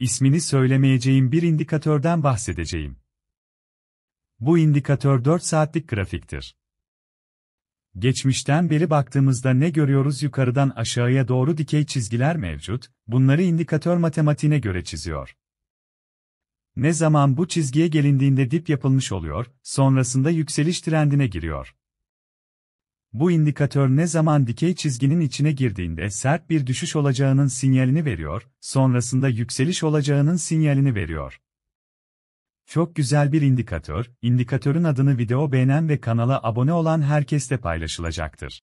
İsmini söylemeyeceğim bir indikatörden bahsedeceğim. Bu indikatör 4 saatlik grafiktir. Geçmişten beri baktığımızda ne görüyoruz yukarıdan aşağıya doğru dikey çizgiler mevcut, bunları indikatör matematiğine göre çiziyor. Ne zaman bu çizgiye gelindiğinde dip yapılmış oluyor, sonrasında yükseliş trendine giriyor. Bu indikatör ne zaman dikey çizginin içine girdiğinde sert bir düşüş olacağının sinyalini veriyor, sonrasında yükseliş olacağının sinyalini veriyor. Çok güzel bir indikatör, indikatörün adını video beğenen ve kanala abone olan herkeste paylaşılacaktır.